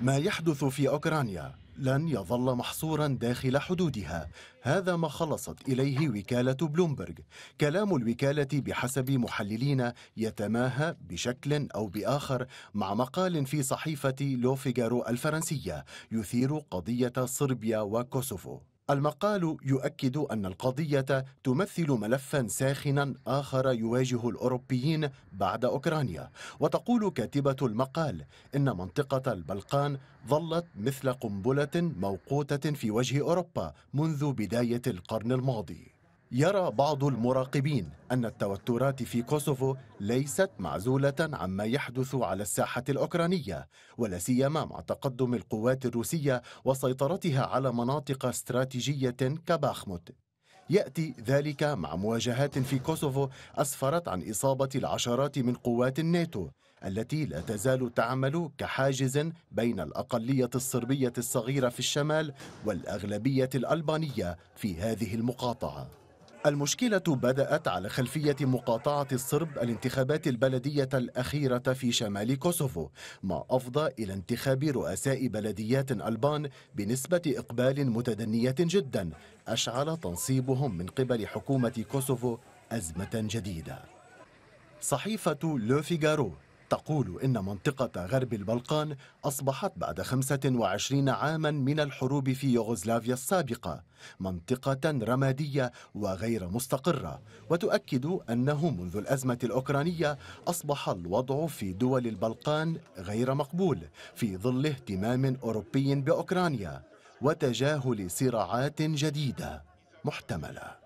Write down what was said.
ما يحدث في أوكرانيا لن يظل محصورا داخل حدودها هذا ما خلصت إليه وكالة بلومبرغ كلام الوكالة بحسب محللين يتماهى بشكل أو بآخر مع مقال في صحيفة لوفيغارو الفرنسية يثير قضية صربيا وكوسوفو المقال يؤكد أن القضية تمثل ملفا ساخنا آخر يواجه الأوروبيين بعد أوكرانيا وتقول كاتبة المقال إن منطقة البلقان ظلت مثل قنبلة موقوتة في وجه أوروبا منذ بداية القرن الماضي يرى بعض المراقبين أن التوترات في كوسوفو ليست معزولة عما يحدث على الساحة الأوكرانية ولا سيما مع تقدم القوات الروسية وسيطرتها على مناطق استراتيجية كباخموت يأتي ذلك مع مواجهات في كوسوفو أسفرت عن إصابة العشرات من قوات الناتو التي لا تزال تعمل كحاجز بين الأقلية الصربية الصغيرة في الشمال والأغلبية الألبانية في هذه المقاطعة المشكلة بدأت على خلفية مقاطعة الصرب الانتخابات البلدية الأخيرة في شمال كوسوفو ما أفضى إلى انتخاب رؤساء بلديات ألبان بنسبة إقبال متدنية جدا أشعل تنصيبهم من قبل حكومة كوسوفو أزمة جديدة صحيفة لو تقول إن منطقة غرب البلقان أصبحت بعد 25 عاما من الحروب في يوغوسلافيا السابقة منطقة رمادية وغير مستقرة وتؤكد أنه منذ الأزمة الأوكرانية أصبح الوضع في دول البلقان غير مقبول في ظل اهتمام أوروبي بأوكرانيا وتجاهل صراعات جديدة محتمله